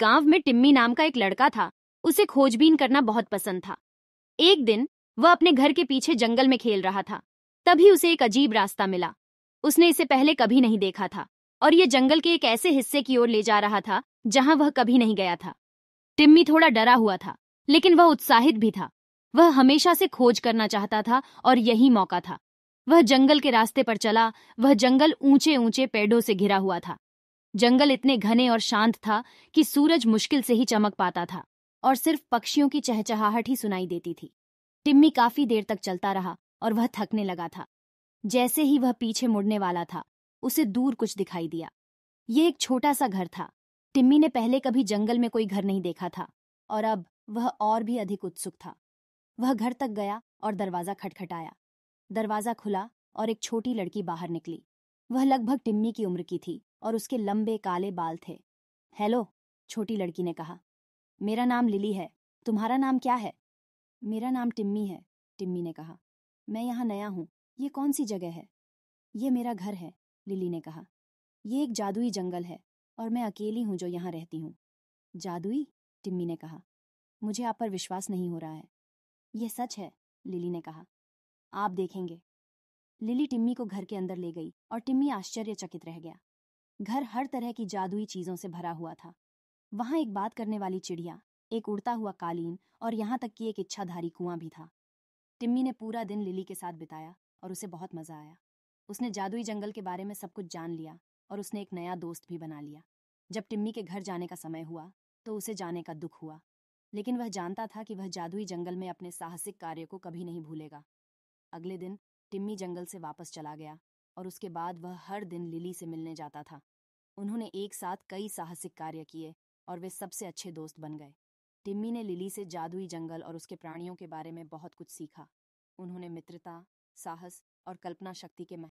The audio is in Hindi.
गांव में टिम्मी नाम का एक लड़का था उसे खोजबीन करना बहुत पसंद था एक दिन वह अपने घर के पीछे जंगल में खेल रहा था तभी उसे एक अजीब रास्ता मिला उसने इसे पहले कभी नहीं देखा था और यह जंगल के एक ऐसे हिस्से की ओर ले जा रहा था जहां वह कभी नहीं गया था टिम्मी थोड़ा डरा हुआ था लेकिन वह उत्साहित भी था वह हमेशा से खोज करना चाहता था और यही मौका था वह जंगल के रास्ते पर चला वह जंगल ऊंचे ऊंचे पेड़ों से घिरा हुआ था जंगल इतने घने और शांत था कि सूरज मुश्किल से ही चमक पाता था और सिर्फ पक्षियों की चहचहाहट ही सुनाई देती थी टिम्मी काफी देर तक चलता रहा और वह थकने लगा था जैसे ही वह पीछे मुड़ने वाला था उसे दूर कुछ दिखाई दिया ये एक छोटा सा घर था टिम्मी ने पहले कभी जंगल में कोई घर नहीं देखा था और अब वह और भी अधिक उत्सुक था वह घर तक गया और दरवाज़ा खटखटाया दरवाज़ा खुला और एक छोटी लड़की बाहर निकली वह लगभग टिम्मी की उम्र की थी और उसके लंबे काले बाल थे हेलो छोटी लड़की ने कहा मेरा नाम लिली है तुम्हारा नाम क्या है मेरा नाम टिम्मी है टिम्मी ने कहा मैं यहाँ नया हूँ ये कौन सी जगह है ये मेरा घर है लिली ने कहा ये एक जादुई जंगल है और मैं अकेली हूँ जो यहाँ रहती हूँ जादुई टिम्मी ने कहा मुझे आप पर विश्वास नहीं हो रहा है यह सच है लिली ने कहा आप देखेंगे लिली टिम्मी को घर के अंदर ले गई और टिम्मी आश्चर्यचकित रह गया घर हर तरह की जादुई चीजों से भरा हुआ था वहां एक बात करने वाली चिड़िया एक उड़ता हुआ कालीन और यहां तक कि एक इच्छाधारी कुआं भी था टिम्मी ने पूरा दिन लिली के साथ बिताया और उसे बहुत मजा आया उसने जादुई जंगल के बारे में सब कुछ जान लिया और उसने एक नया दोस्त भी बना लिया जब टिम्मी के घर जाने का समय हुआ तो उसे जाने का दुख हुआ लेकिन वह जानता था कि वह जादुई जंगल में अपने साहसिक कार्य को कभी नहीं भूलेगा अगले दिन टिम्मी जंगल से वापस चला गया और उसके बाद वह हर दिन लिली से मिलने जाता था उन्होंने एक साथ कई साहसिक कार्य किए और वे सबसे अच्छे दोस्त बन गए टिम्मी ने लिली से जादुई जंगल और उसके प्राणियों के बारे में बहुत कुछ सीखा उन्होंने मित्रता साहस और कल्पना शक्ति के